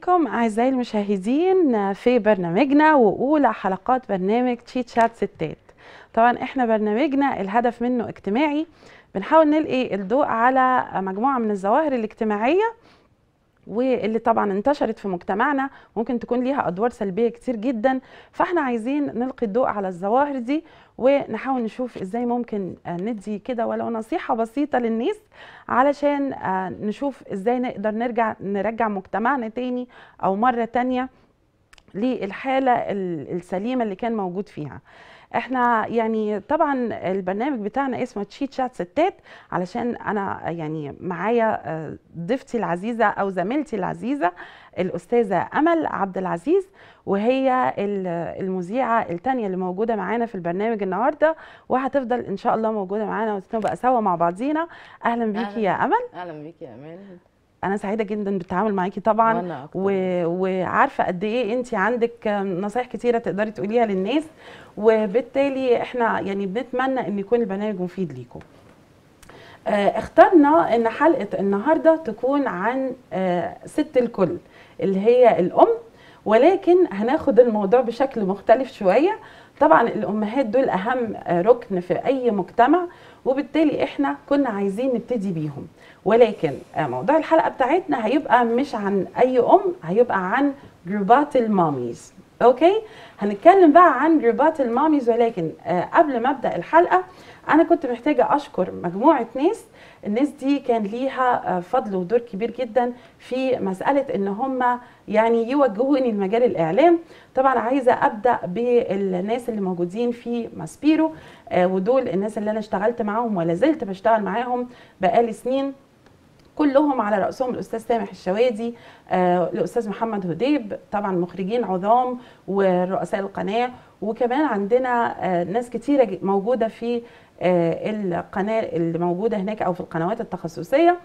بيكم أعزائي المشاهدين في برنامجنا وأولى حلقات برنامج تشيت شات ستات طبعا إحنا برنامجنا الهدف منه اجتماعي بنحاول نلقي الضوء على مجموعة من الظواهر الاجتماعية واللي طبعا انتشرت في مجتمعنا ممكن تكون ليها ادوار سلبيه كتير جدا فاحنا عايزين نلقي الضوء على الظواهر دي ونحاول نشوف ازاي ممكن ندي كده ولو نصيحه بسيطه للناس علشان آه، نشوف ازاي نقدر نرجع نرجع مجتمعنا تاني او مره تانيه للحاله السليمه اللي كان موجود فيها احنا يعني طبعا البرنامج بتاعنا اسمه تشيت شات ستات علشان انا يعني معايا آه، ضيفتي العزيزه او زميلتي العزيزه الاستاذه امل عبد العزيز وهي المذيعه الثانيه اللي موجوده معانا في البرنامج النهارده وهتفضل ان شاء الله موجوده معانا ونبقى سوا مع بعضينا اهلا بيكي أهلا. يا امل اهلا بيكي يا امل انا سعيده جدا بالتعامل معاكي طبعا و... وعارفه قد ايه انت عندك نصايح كتيره تقدري تقوليها للناس وبالتالي احنا يعني بنتمنى ان يكون البرنامج مفيد ليكم آه، اخترنا ان حلقه النهارده تكون عن آه، ست الكل اللي هي الام ولكن هناخد الموضوع بشكل مختلف شويه طبعا الامهات دول اهم آه، ركن في اي مجتمع وبالتالي احنا كنا عايزين نبتدي بيهم ولكن موضوع الحلقه بتاعتنا هيبقى مش عن اي ام هيبقى عن جروبات الماميز اوكي هنتكلم بقى عن جروبات الماميز ولكن آه، قبل ما ابدا الحلقه انا كنت محتاجه اشكر مجموعه ناس الناس دي كان ليها آه، فضل ودور كبير جدا في مساله ان هم يعني يوجهوني لمجال الاعلام طبعا عايزه ابدا بالناس اللي موجودين في ماسبيرو آه، ودول الناس اللي انا اشتغلت معاهم ولا زلت بشتغل معاهم بقالي سنين كلهم على راسهم الاستاذ سامح الشوادي آه، الاستاذ محمد هديب طبعا مخرجين عظام ورؤساء القناه وكمان عندنا آه، ناس كتيره موجوده في آه، القناه اللي موجوده هناك او في القنوات التخصصيه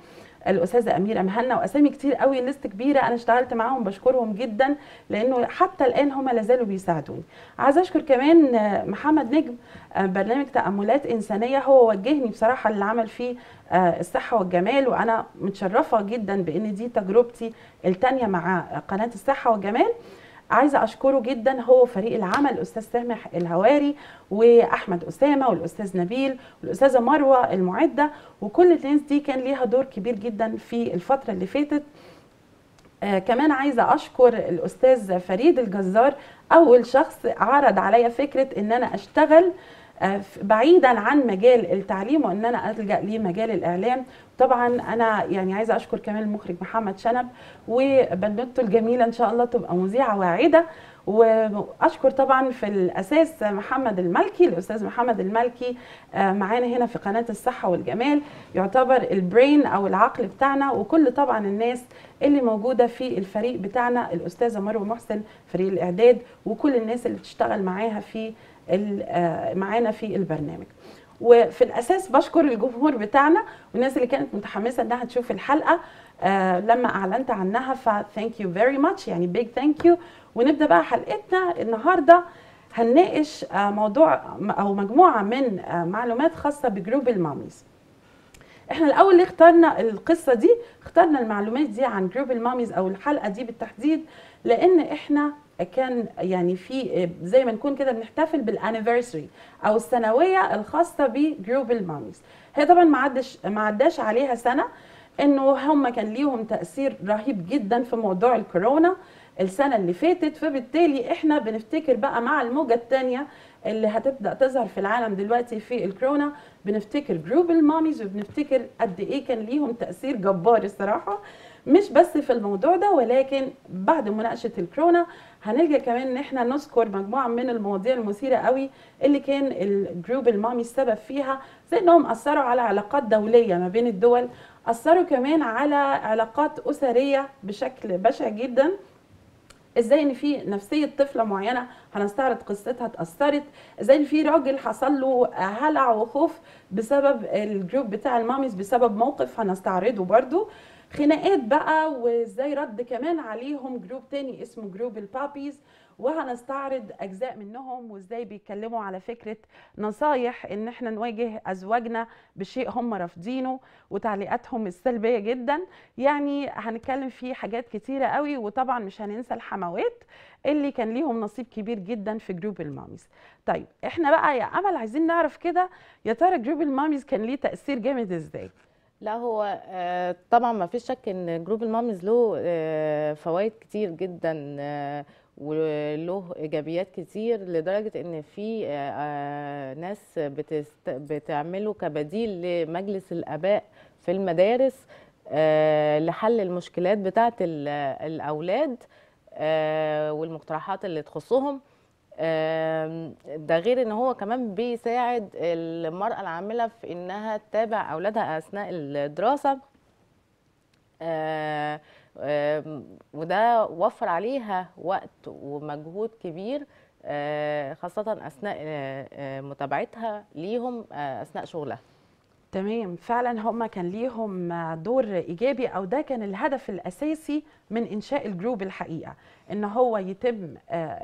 الاستاذه اميره مهنا واسامي كتير قوي لست كبيره انا اشتغلت معاهم بشكرهم جدا لانه حتى الان هم لا زالوا بيساعدوني عايزه اشكر كمان محمد نجم آه، برنامج تاملات انسانيه هو وجهني بصراحه اللي عمل فيه آه، الصحه والجمال وانا متشرفه جدا بان دي تجربتي الثانيه مع قناه الصحه والجمال عايزه اشكره جدا هو فريق العمل الاستاذ سامح الهواري واحمد اسامه والاستاذ نبيل والاستاذه مروه المعده وكل الناس دي كان ليها دور كبير جدا في الفتره اللي فاتت آه كمان عايزه اشكر الاستاذ فريد الجزار اول شخص عرض عليا فكره ان انا اشتغل آه آه، بعيدا عن مجال التعليم وان انا الجا لمجال الاعلام طبعا انا يعني عايزه اشكر كمان المخرج محمد شنب وبنوته الجميله ان شاء الله تبقى مذيعه واعده واشكر طبعا في الاساس محمد الملكي الاستاذ محمد الملكي آه، معانا هنا في قناه الصحه والجمال يعتبر البرين او العقل بتاعنا وكل طبعا الناس اللي موجوده في الفريق بتاعنا الاستاذه مروه محسن فريق الاعداد وكل الناس اللي بتشتغل معاها في آه، معانا في البرنامج وفي الاساس بشكر الجمهور بتاعنا والناس اللي كانت متحمسه انها تشوف الحلقه آه، لما اعلنت عنها فثانك يو فيري ماتش يعني بيج ثانك يو ونبدا بقى حلقتنا النهارده هنناقش آه، موضوع او مجموعه من معلومات خاصه بجروب الماميز احنا الاول اللي اخترنا القصه دي اخترنا المعلومات دي عن جروب الماميز او الحلقه دي بالتحديد لان احنا كان يعني في زي ما نكون كده بنحتفل بالانيفرساري او السنويه الخاصه بجروب الماميز هي طبعا ما عدش ما عداش عليها سنه انه هم كان ليهم تاثير رهيب جدا في موضوع الكورونا السنه اللي فاتت فبالتالي احنا بنفتكر بقى مع الموجه الثانيه اللي هتبدا تظهر في العالم دلوقتي في الكورونا بنفتكر جروب الماميز وبنفتكر قد ايه كان ليهم تاثير جبار الصراحه مش بس في الموضوع ده ولكن بعد مناقشه الكورونا هنلجا كمان ان احنا نذكر مجموعه من المواضيع المثيره قوي اللي كان الجروب المامي السبب فيها زي انهم اثروا على علاقات دوليه ما بين الدول اثروا كمان على علاقات اسريه بشكل بشع جدا ازاي ان في نفسيه طفله معينه هنستعرض قصتها اتاثرت ازاي ان في راجل حصل له هلع وخوف بسبب الجروب بتاع الماميز بسبب موقف هنستعرضه برده خناقات بقى وازاي رد كمان عليهم جروب تاني اسمه جروب البابيز وهنستعرض اجزاء منهم وازاي بيتكلموا على فكره نصايح ان احنا نواجه ازواجنا بشيء هم رافضينه وتعليقاتهم السلبيه جدا يعني هنتكلم فيه حاجات كتيره قوي وطبعا مش هننسى الحموات اللي كان ليهم نصيب كبير جدا في جروب الماميز طيب احنا بقى يا امل عايزين نعرف كده يا ترى جروب الماميز كان ليه تاثير جامد ازاي لا هو آه، طبعا ما فيش شك ان جروب الماميز له آه، فوائد كتير جدا آه، وله ايجابيات كتير لدرجه ان في آه، آه، ناس بتست... بتعمله كبديل لمجلس الاباء في المدارس آه، لحل المشكلات بتاعه الاولاد والمقترحات اللي تخصهم ده غير ان هو كمان بيساعد المراه العامله في انها تتابع اولادها اثناء الدراسه وده وفر عليها وقت ومجهود كبير آه، خاصة أثناء آه، آه، متابعتها ليهم أثناء شغلها تمام فعلا هم كان ليهم دور ايجابي او ده كان الهدف الاساسي من انشاء الجروب الحقيقه ان هو يتم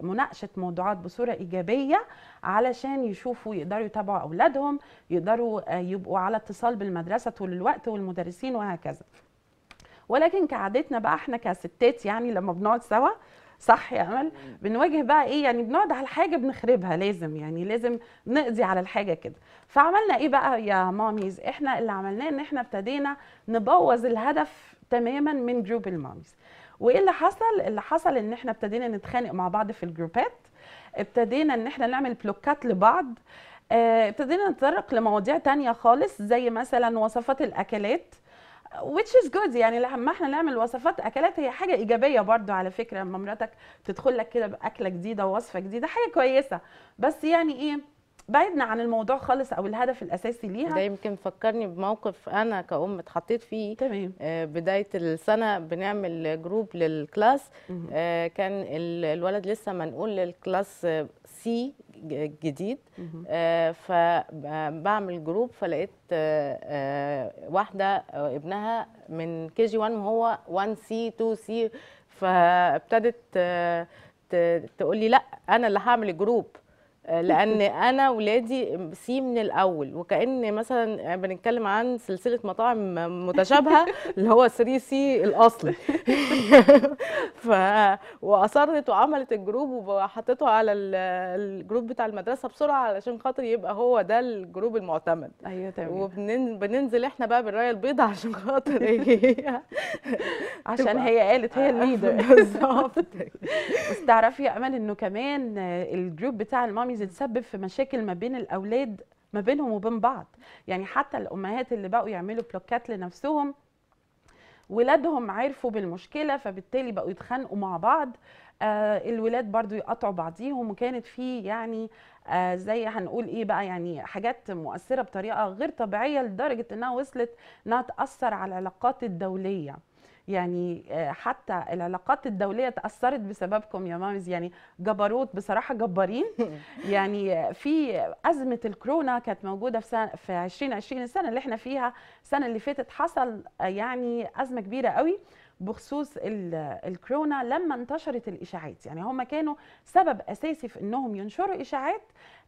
مناقشه موضوعات بصوره ايجابيه علشان يشوفوا يقدروا يتابعوا اولادهم يقدروا يبقوا على اتصال بالمدرسه طول الوقت والمدرسين وهكذا ولكن كعادتنا بقى احنا كستات يعني لما بنقعد سوا صح يا امل بنواجه بقى ايه يعني بنقعد على الحاجه بنخربها لازم يعني لازم نقضي على الحاجه كده فعملنا ايه بقى يا ماميز احنا اللي عملناه ان احنا ابتدينا نبوظ الهدف تماما من جروب الماميز وايه اللي حصل اللي حصل ان احنا ابتدينا نتخانق مع بعض في الجروبات ابتدينا ان احنا نعمل بلوكات لبعض آه، ابتدينا نتطرق لمواضيع تانية خالص زي مثلا وصفات الاكلات which is good يعني لما احنا نعمل وصفات اكلات هي حاجه ايجابيه برضو على فكره لما مراتك تدخل لك كده باكله جديده ووصفه جديده حاجه كويسه بس يعني ايه بعدنا عن الموضوع خالص او الهدف الاساسي ليها ده يمكن فكرني بموقف انا كأم اتحطيت فيه تمام آه بدايه السنه بنعمل جروب للكلاس آه كان الولد لسه منقول للكلاس سي جديد آه، فبعمل جروب فلقيت آه، آه، واحده ابنها من كي جي 1 هو 1 سي 2 سي فابتدت تقول لي لا انا اللي هعمل الجروب لان انا ولادي سي من الاول وكان مثلا بنتكلم عن سلسله مطاعم متشابهه اللي هو 3 سي الاصلي ف واصرت وعملت الجروب وحطيته على الجروب بتاع المدرسه بسرعه علشان خاطر يبقى هو ده الجروب المعتمد ايوه تمام وبننزل احنا بقى بالرايه البيضاء عشان خاطر هي عشان هي قالت هي الليدر بالظبط بس تعرفي يا امل انه كمان الجروب بتاع المامي عايزه تسبب في مشاكل ما بين الاولاد ما بينهم وبين بعض يعني حتى الامهات اللي بقوا يعملوا بلوكات لنفسهم ولادهم عرفوا بالمشكله فبالتالي بقوا يتخانقوا مع بعض آه الولاد برضو يقطعوا بعضيهم وكانت في يعني آه زي هنقول ايه بقى يعني حاجات مؤثره بطريقه غير طبيعيه لدرجه انها وصلت انها تاثر على العلاقات الدوليه يعني آه، حتى العلاقات الدوليه تاثرت بسببكم يا مامز يعني جبروت بصراحه جبارين يعني في ازمه الكورونا كانت موجوده في سنة في 2020 السنه اللي احنا فيها السنه اللي فاتت حصل آه، يعني ازمه كبيره قوي بخصوص الكورونا لما انتشرت الاشاعات يعني هم كانوا سبب اساسي في انهم ينشروا اشاعات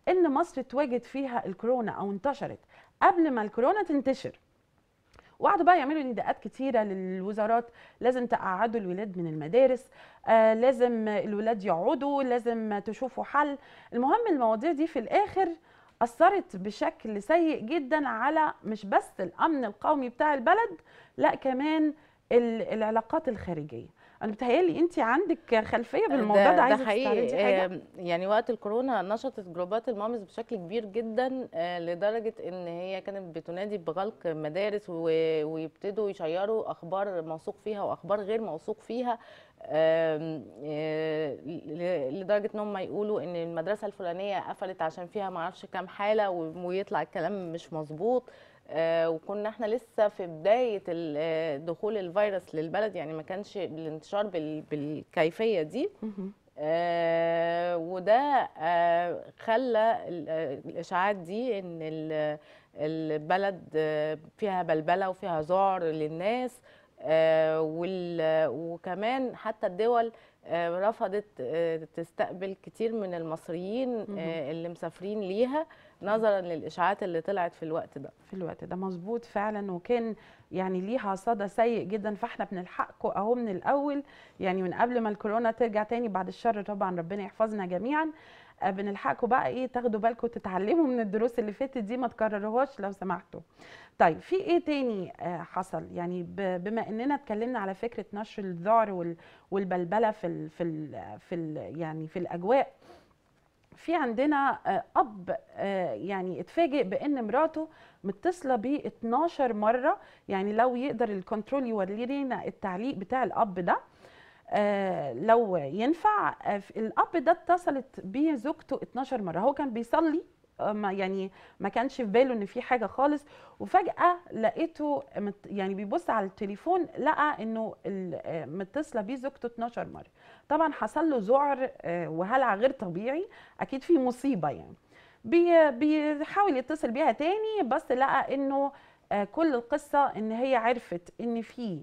ان مصر اتواجد فيها الكورونا او انتشرت قبل ما الكورونا تنتشر وقعدوا بقى يعملوا نداءات كتيره للوزارات لازم تقعدوا الولاد من المدارس آه لازم الولاد يقعدوا لازم تشوفوا حل المهم المواضيع دي في الاخر اثرت بشكل سيء جدا على مش بس الامن القومي بتاع البلد لا كمان العلاقات الخارجيه انا بتهيألي انت عندك خلفيه بالموضوع ده, ده عايزه تستعرضي حاجه يعني وقت الكورونا نشطت جروبات المامز بشكل كبير جدا آه، لدرجه ان هي كانت بتنادي بغلق مدارس ويبتدوا يشيروا اخبار موثوق فيها واخبار غير موثوق فيها آه، لدرجه ان هم يقولوا ان المدرسه الفلانيه قفلت عشان فيها ما اعرفش كام حاله ويطلع الكلام مش مظبوط آه، وكنا احنا لسه في بدايه آه، دخول الفيروس للبلد يعني ما كانش الانتشار بالكيفيه دي آه، وده خلى الاشاعات دي ان البلد فيها بلبله وفيها ذعر للناس وكمان حتى الدول رفضت تستقبل كتير من المصريين اللي مسافرين ليها نظرا للاشاعات اللي طلعت في الوقت ده في الوقت ده مظبوط فعلا وكان يعني ليها صدى سيء جدا فاحنا بنلحقكم اهو من الاول يعني من قبل ما الكورونا ترجع تاني بعد الشر طبعا ربنا يحفظنا جميعا آه، بنلحقكم بقى ايه تاخدوا بالكم تتعلموا من الدروس اللي فاتت دي ما تكرروهاش لو سمحتوا طيب في ايه تاني آه، حصل يعني بما اننا اتكلمنا على فكره نشر الذعر والبلبله في الـ في الـ في الـ يعني في الاجواء في عندنا آه، اب آه، يعني اتفاجئ بان مراته متصله ب 12 مره يعني لو يقدر الكنترول يورينا التعليق بتاع الاب ده آه، لو ينفع الاب ده اتصلت بزوجته 12 مره هو كان بيصلي ما يعني ما كانش في باله ان في حاجه خالص وفجاه لقيته يعني بيبص على التليفون لقى انه آه، متصله بيه زوجته 12 مره طبعا حصل له ذعر آه، وهلع غير طبيعي اكيد في مصيبه يعني بيحاول يتصل بيها تاني بس لقى انه آه، كل القصه ان هي عرفت ان في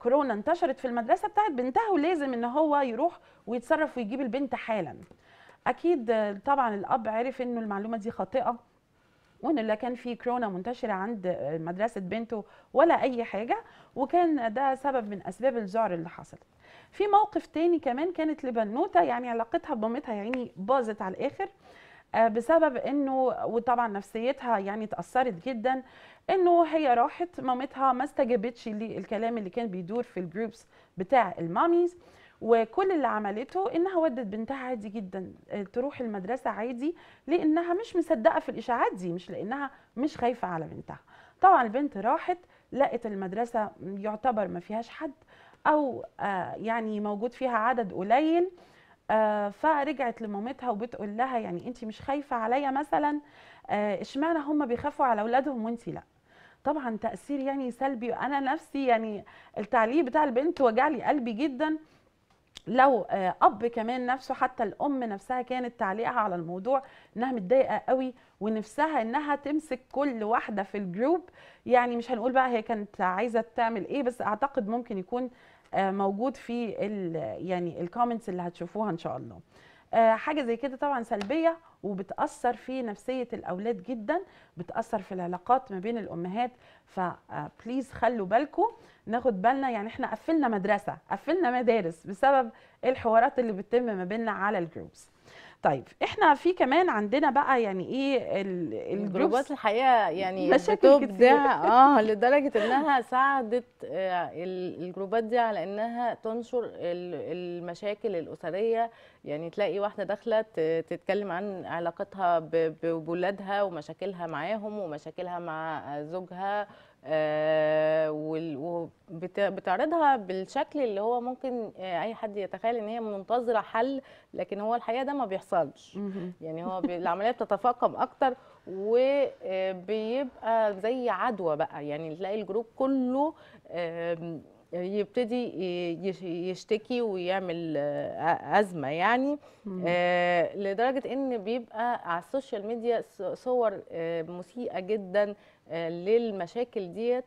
كورونا انتشرت في المدرسه بتاعت بنتها ولازم ان هو يروح ويتصرف ويجيب البنت حالا اكيد طبعا الاب عرف انه المعلومه دي خاطئه وان لا كان في كورونا منتشره عند مدرسه بنته ولا اي حاجه وكان ده سبب من اسباب الذعر اللي حصل في موقف تاني كمان كانت لبنوته يعني علاقتها بمامتها يعني باظت على الاخر آه، بسبب انه وطبعا نفسيتها يعني اتاثرت جدا انه هي راحت مامتها ما استجابتش للكلام اللي كان بيدور في الجروبس بتاع الماميز وكل اللي عملته انها ودت بنتها عادي جدا آه، تروح المدرسه عادي لانها مش مصدقه في الاشاعات دي مش لانها مش خايفه على بنتها طبعا البنت راحت لقت المدرسه يعتبر ما فيهاش حد او آه، يعني موجود فيها عدد قليل آه، فرجعت لمامتها وبتقول لها يعني انت مش خايفه عليا مثلا اشمعنى هم بيخافوا على اولادهم وانت لا طبعا تاثير يعني سلبي انا نفسي يعني التعليق بتاع البنت وجع لي قلبي جدا لو آه، اب كمان نفسه حتى الام نفسها كانت تعليقها على الموضوع انها متضايقه قوي ونفسها انها تمسك كل واحده في الجروب يعني مش هنقول بقى هي كانت عايزه تعمل ايه بس اعتقد ممكن يكون آه، موجود في الـ يعني الكومنتس اللي هتشوفوها ان شاء الله آه، حاجه زي كده طبعا سلبيه وبتاثر في نفسيه الاولاد جدا بتاثر في العلاقات ما بين الامهات فبليز آه، خلوا بالكم ناخد بالنا يعني احنا قفلنا مدرسه قفلنا مدارس بسبب الحوارات اللي بتتم ما بيننا على الجروبس طيب احنا في كمان عندنا بقى يعني ايه الجروبات الحقيقه يعني مشاكل كتير اه لدرجه انها ساعدت آه، الجروبات دي على انها تنشر المشاكل الاسريه يعني تلاقي واحده داخله تتكلم عن علاقتها بولادها ومشاكلها معاهم ومشاكلها مع زوجها آه، وبتعرضها بالشكل اللي هو ممكن آه، اي حد يتخيل ان هي منتظره حل لكن هو الحقيقه ده ما بيحصلش يعني هو العمليه بتتفاقم اكتر وبيبقى آه، زي عدوى بقى يعني تلاقي الجروب كله يبتدي يشتكي ويعمل ازمه يعني لدرجه ان بيبقى على السوشيال ميديا صور مسيئه جدا آه، للمشاكل ديت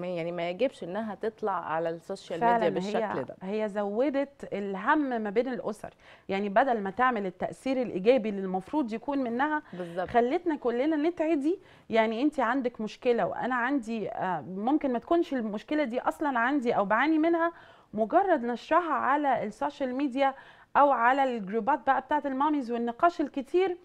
يعني ما يجبش انها تطلع على السوشيال ميديا بالشكل ده هي زودت الهم ما بين الاسر يعني بدل ما تعمل التاثير الايجابي اللي المفروض يكون منها بالزبط. خلتنا كلنا نتعدي يعني انت عندك مشكله وانا عندي آه، ممكن ما تكونش المشكله دي اصلا عندي او بعاني منها مجرد نشرها على السوشيال ميديا او على الجروبات بقى بتاعه الماميز والنقاش الكتير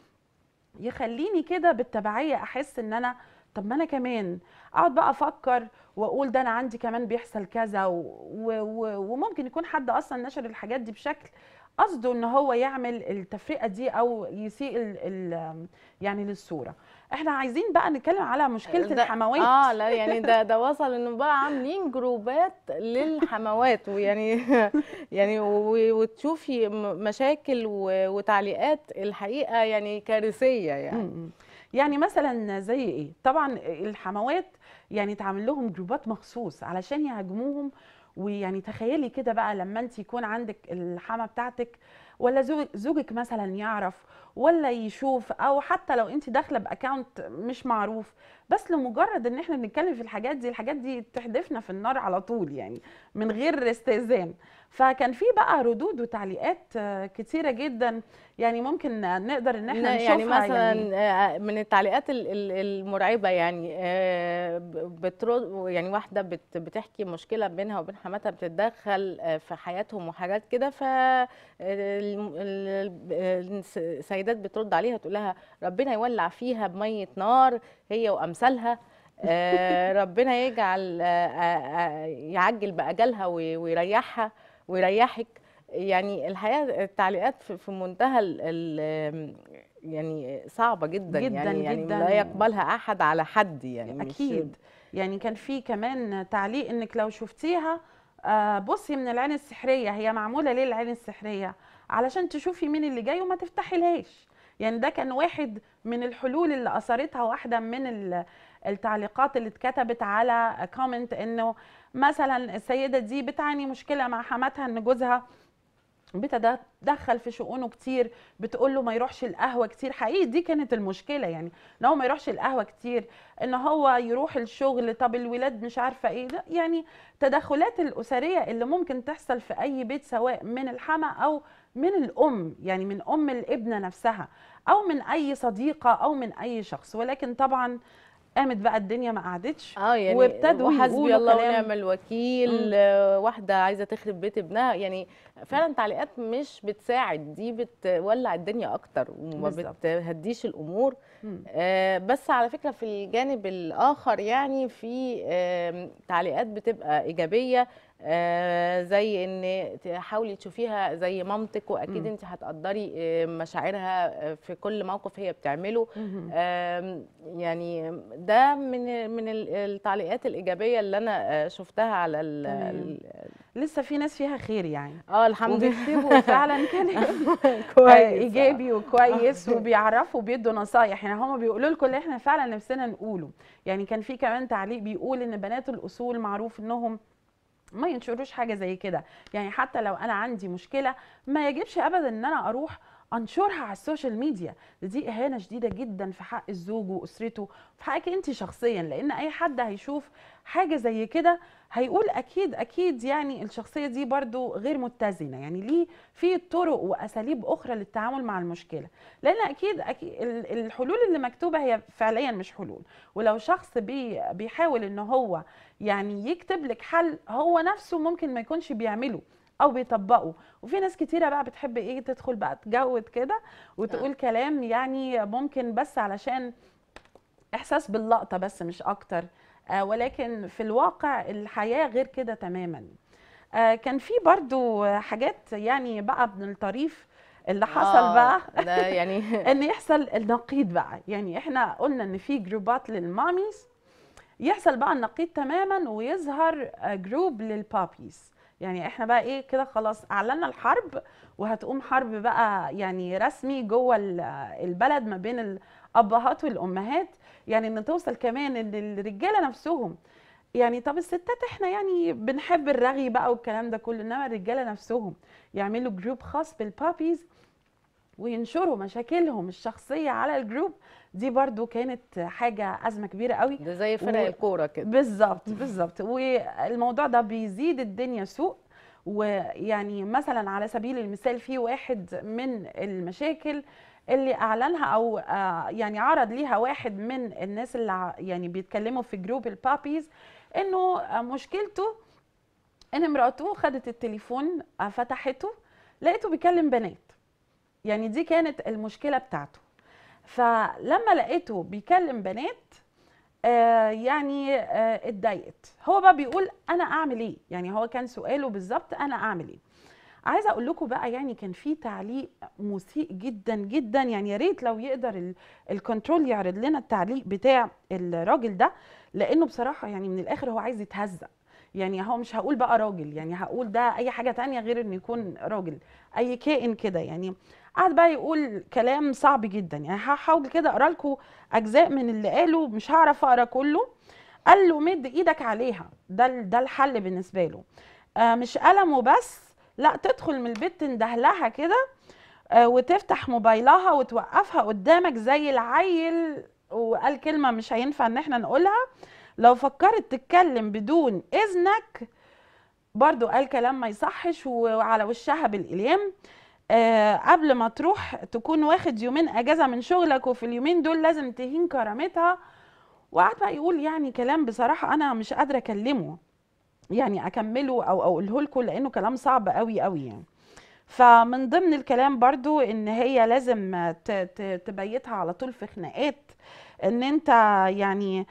يخليني كده بالتبعيه احس ان انا طب ما انا كمان اقعد بقى افكر واقول ده انا عندي كمان بيحصل كذا و... و... وممكن يكون حد اصلا نشر الحاجات دي بشكل قصده ان هو يعمل التفرقه دي او يسيء يعني للصوره احنا عايزين بقى نتكلم على مشكله الحموات اه لا يعني ده ده وصل انه بقى عاملين جروبات للحموات ويعني يعني وتشوفي مشاكل وتعليقات الحقيقه يعني كارثيه يعني يعني مثلا زي ايه طبعا الحموات يعني تعمل لهم جروبات مخصوص علشان يهاجموهم ويعني تخيلي كده بقى لما انت يكون عندك الحامه بتاعتك ولا زوجك مثلا يعرف ولا يشوف او حتى لو انت داخله باكونت مش معروف بس لمجرد ان احنا بنتكلم في الحاجات دي الحاجات دي تحدفنا في النار على طول يعني من غير استئذان فكان في بقى ردود وتعليقات آه، كتيره جدا يعني ممكن نقدر ان احنا يعني نشوفها يعني مثلا يعني آه، من التعليقات المرعبه يعني آه، بترد يعني واحده بتحكي مشكله بينها وبين حماتها بتتدخل في حياتهم وحاجات كده ف السيدات بترد عليها تقول لها ربنا يولع فيها بميه نار هي وامثالها ربنا يجعل يعجل باجلها ويريحها ويريحك يعني الحقيقه التعليقات في منتهى ال يعني صعبه جدا, يعني جداً يعني يعني جداً لا يقبلها احد على حد يعني اكيد يعني كان في كمان تعليق انك لو شفتيها آه، بصي من العين السحريه هي معموله ليه العين السحريه علشان تشوفي مين اللي جاي وما تفتحي يعني ده كان واحد من الحلول اللي اثرتها واحده من التعليقات اللي اتكتبت على كومنت انه مثلا السيده دي بتعاني مشكله مع حماتها ان جوزها بتدخل في شؤونه كتير بتقول له ما يروحش القهوه كتير حقيقي دي كانت المشكله يعني ان هو ما يروحش القهوه كتير ان هو يروح الشغل طب الولاد مش عارفه ايه لا يعني تدخلات الاسريه اللي ممكن تحصل في اي بيت سواء من الحما او من الام يعني من ام الابنه نفسها او من اي صديقه او من اي شخص ولكن طبعا قامت بقى الدنيا ما قعدتش اه يعني وابتدوا حسبي الله ونعم الوكيل مم. آه، واحده عايزه تخرب بيت ابنها يعني فعلا تعليقات مش بتساعد دي بتولع الدنيا اكتر وما بتهديش الامور آه بس على فكره في الجانب الاخر يعني في آه تعليقات بتبقى ايجابيه آه، زي ان تحاولي تشوفيها زي مامتك واكيد انت هتقدري آه، مشاعرها آه، في كل موقف هي بتعمله يعني ده من من التعليقات الايجابيه اللي انا شفتها على ال لسه في ناس فيها خير يعني اه الحمد لله وبيكتبوا فعلا كلام كويس ايجابي وكويس وبيعرفوا بيدوا نصايح يعني هم بيقولوا لكم اللي احنا فعلا نفسنا نقوله يعني كان في كمان تعليق بيقول ان بنات الاصول معروف انهم ما ينشروش حاجه زي كده يعني حتى لو انا عندي مشكله ما يجبش ابدا ان انا اروح انشرها على السوشيال ميديا دي اهانه شديده جدا في حق الزوج واسرته في حقك انت شخصيا لان اي حد هيشوف حاجه زي كده هيقول اكيد اكيد يعني الشخصيه دي برضو غير متزنه يعني ليه في طرق واساليب اخرى للتعامل مع المشكله لان اكيد, أكيد الحلول اللي مكتوبه هي فعليا مش حلول ولو شخص بي بيحاول ان هو يعني يكتب لك حل هو نفسه ممكن ما يكونش بيعمله او بيطبقوا وفي ناس كتيره بقى بتحب ايه تدخل بقى تجود كده وتقول آه. كلام يعني ممكن بس علشان احساس باللقطه بس مش اكتر آه ولكن في الواقع الحياه غير كده تماما آه كان في برضو حاجات يعني بقى من الطريف اللي حصل آه بقى ده يعني ان يحصل النقيض بقى يعني احنا قلنا ان في جروبات للماميز يحصل بقى النقيض تماما ويظهر آه، جروب للبابيز يعني احنا بقى ايه كده خلاص اعلنا الحرب وهتقوم حرب بقى يعني رسمي جوه البلد ما بين الابهات والامهات يعني ان توصل كمان ان الرجاله نفسهم يعني طب الستات احنا يعني بنحب الرغي بقى والكلام ده كله انما الرجاله نفسهم يعملوا جروب خاص بالبابيز وينشروا مشاكلهم الشخصيه على الجروب دي برضو كانت حاجه ازمه كبيره قوي ده زي فرق و... الكوره كده بالظبط بالظبط والموضوع ده بيزيد الدنيا سوء ويعني مثلا على سبيل المثال في واحد من المشاكل اللي اعلنها او آه، يعني عرض ليها واحد من الناس اللي يعني بيتكلموا في جروب البابيز انه آه، مشكلته ان امراته خدت التليفون آه، فتحته لقيته بيكلم بنات يعني دي كانت المشكله بتاعته فلما لقيته بيكلم بنات آه يعني آه اتضايقت هو بقى بيقول انا اعمل ايه يعني هو كان سؤاله بالظبط انا اعمل ايه عايزه اقول لكم بقى يعني كان في تعليق مسيء جدا جدا يعني يا ريت لو يقدر الكنترول يعرض لنا التعليق بتاع الراجل ده لانه بصراحه يعني من الاخر هو عايز يتهزق يعني هو مش هقول بقى راجل يعني هقول ده اي حاجه تانية غير انه يكون راجل اي كائن كده يعني قعد بقى يقول كلام صعب جدا يعني هحاول كده اقرا لكم اجزاء من اللي قاله مش هعرف اقرا كله قال له مد ايدك عليها ده ده الحل بالنسبه له آه مش قلم وبس لا تدخل من البيت تندهلها كده آه وتفتح موبايلها وتوقفها قدامك زي العيل وقال كلمه مش هينفع ان احنا نقولها لو فكرت تتكلم بدون اذنك برضو قال كلام ما يصحش وعلى وشها بالاقلام آه، قبل ما تروح تكون واخد يومين اجازه من شغلك وفي اليومين دول لازم تهين كرامتها وقعد بقى يقول يعني كلام بصراحه انا مش قادره اكلمه يعني اكمله او اقوله لكم لانه كلام صعب قوي قوي يعني فمن ضمن الكلام برضو ان هي لازم تبيتها على طول في خناقات ان انت يعني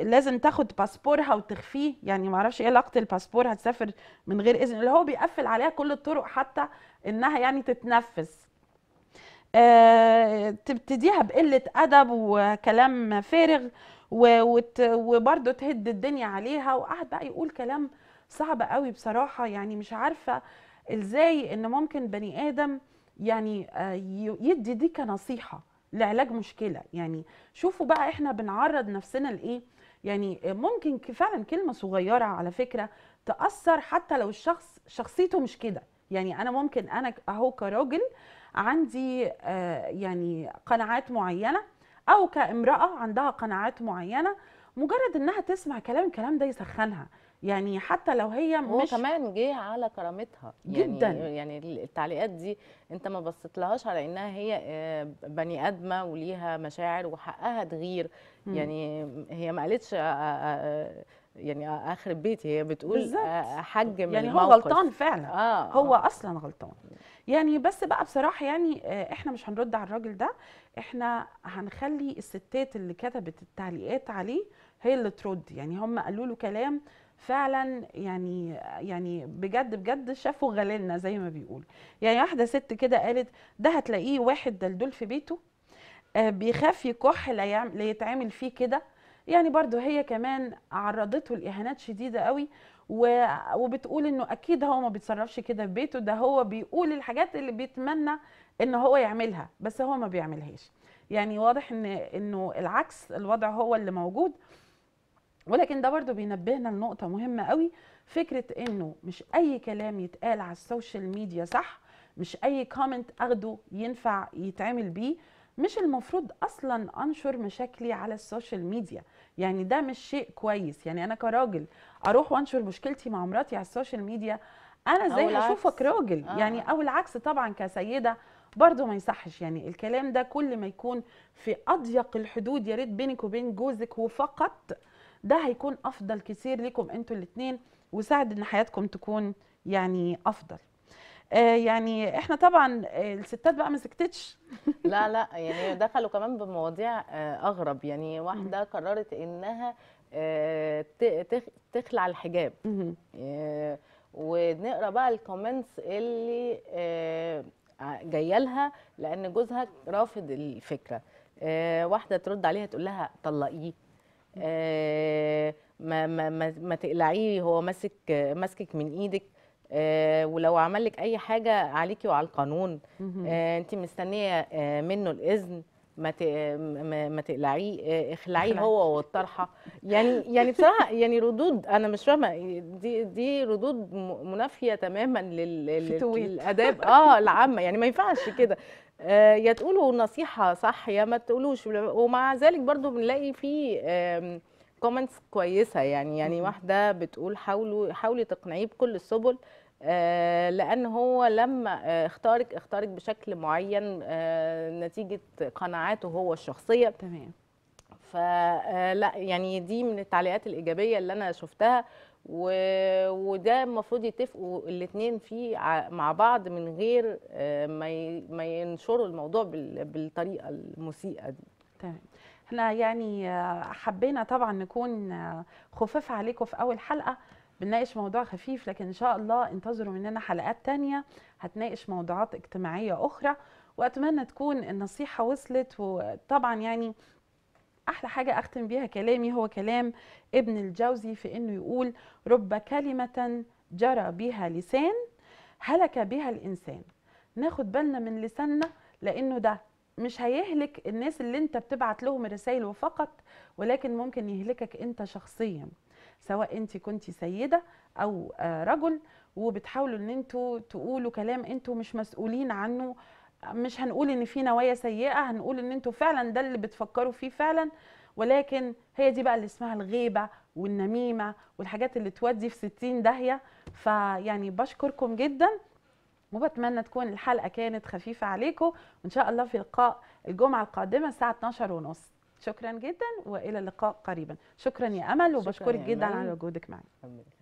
لازم تاخد باسبورها وتخفيه يعني معرفش ايه علاقه الباسبور هتسافر من غير اذن اللي هو بيقفل عليها كل الطرق حتى انها يعني تتنفذ آه، تبتديها بقله ادب وكلام فارغ وبرده تهد الدنيا عليها وقعد بقى يقول كلام صعب قوي بصراحه يعني مش عارفه ازاي ان ممكن بني ادم يعني آه، يدي دي كنصيحه لعلاج مشكله يعني شوفوا بقى احنا بنعرض نفسنا لايه يعني ممكن فعلا كلمه صغيره على فكره تاثر حتى لو الشخص شخصيته مش كده يعني انا ممكن انا اهو كراجل عندي آه، يعني قناعات معينه او كامراه عندها قناعات معينه مجرد انها تسمع كلام الكلام ده يسخنها يعني حتى لو هي هو كمان جه على كرامتها يعني جدا يعني التعليقات دي انت ما بصيت لهاش على انها هي آه، بني ادمه وليها مشاعر وحقها تغير يعني هي ما قالتش آه، آه، يعني اخرب بيتي هي بتقول بالزبط. حج من يعني الموقف. هو غلطان فعلا آه هو آه. اصلا غلطان يعني بس بقى بصراحه يعني احنا مش هنرد على الراجل ده احنا هنخلي الستات اللي كتبت التعليقات عليه هي اللي ترد يعني هم قالوا له كلام فعلا يعني يعني بجد بجد شافوا غليلنا زي ما بيقول يعني واحده ست كده قالت ده هتلاقيه واحد دلدول في بيته آه، بيخاف يكح ليتعمل فيه كده يعني برضو هي كمان عرضته لاهانات شديده قوي وبتقول انه اكيد هو ما بيتصرفش كده في بيته ده هو بيقول الحاجات اللي بيتمنى ان هو يعملها بس هو ما بيعملهاش يعني واضح ان انه العكس الوضع هو اللي موجود ولكن ده برضو بينبهنا لنقطة مهمة قوي فكرة انه مش اي كلام يتقال على السوشيال ميديا صح مش اي كومنت اخده ينفع يتعمل بيه مش المفروض اصلا انشر مشاكلي على السوشيال ميديا يعني ده مش شيء كويس يعني انا كراجل اروح وانشر مشكلتي مع مراتي على السوشيال ميديا انا ازاي هشوفك راجل آه. يعني او العكس طبعا كسيده برضه ما يصحش يعني الكلام ده كل ما يكون في اضيق الحدود يا ريت بينك وبين جوزك وفقط ده هيكون افضل كتير ليكم انتوا الاثنين وساعد ان حياتكم تكون يعني افضل آه، يعني احنا طبعا آه، الستات بقى ما سكتتش لا لا يعني دخلوا كمان بمواضيع آه، اغرب يعني واحده قررت انها تخلع الحجاب ونقرا بقى الكومنتس اللي جايه لها لان جوزها رافض الفكره واحده ترد عليها تقول لها طلقيه آه، ما ما ما, ما تقلعيه هو ماسك ماسكك من ايدك آه، ولو عمل لك اي حاجه عليكي وعلى القانون آه، انت مستنيه منه الاذن ما ما تقلعيه اخلعيه هو والطرحه يعني يعني بصراحه يعني ردود انا مش فاهمه دي دي ردود منافيه تماما للاداب اه العامه يعني ما ينفعش كده آه، يا تقولوا نصيحه صح يا ما تقولوش ومع ذلك برضو بنلاقي في كومنتس كويسه يعني يعني واحده بتقول حاولوا حاولي تقنعيه بكل السبل آه، لان هو لما آه، اختارك اختارك بشكل معين نتيجه قناعاته هو الشخصيه تمام فلا يعني دي من التعليقات الايجابيه اللي انا شفتها و... وده المفروض يتفقوا الاثنين فيه مع بعض من غير آه، ما ي... ما ينشروا الموضوع بال... بالطريقه المسيئه دي تمام احنا يعني آه، حبينا طبعا نكون آه، خفاف عليكم في اول حلقه بنناقش موضوع خفيف لكن ان شاء الله انتظروا مننا حلقات تانية هتناقش موضوعات اجتماعيه اخرى واتمنى تكون النصيحه وصلت وطبعا يعني احلى حاجه اختم بيها كلامي هو كلام ابن الجوزي في انه يقول رب كلمه جرى بها لسان هلك بها الانسان ناخد بالنا من لساننا لانه ده مش هيهلك الناس اللي انت بتبعت لهم الرسائل وفقط ولكن ممكن يهلكك انت شخصيا سواء انت كنت سيده او آه، رجل وبتحاولوا ان انتوا تقولوا كلام انتوا مش مسؤولين عنه مش هنقول ان في نوايا سيئه هنقول ان انتوا فعلا ده اللي بتفكروا فيه فعلا ولكن هي دي بقى اللي اسمها الغيبه والنميمه والحاجات اللي تودي في 60 داهيه فيعني بشكركم جدا وبتمنى تكون الحلقه كانت خفيفه عليكم وان شاء الله في لقاء الجمعه القادمه الساعه 12 ونص شكرا جدا والى اللقاء قريبا شكرا يا امل وبشكرك جدا على وجودك معنا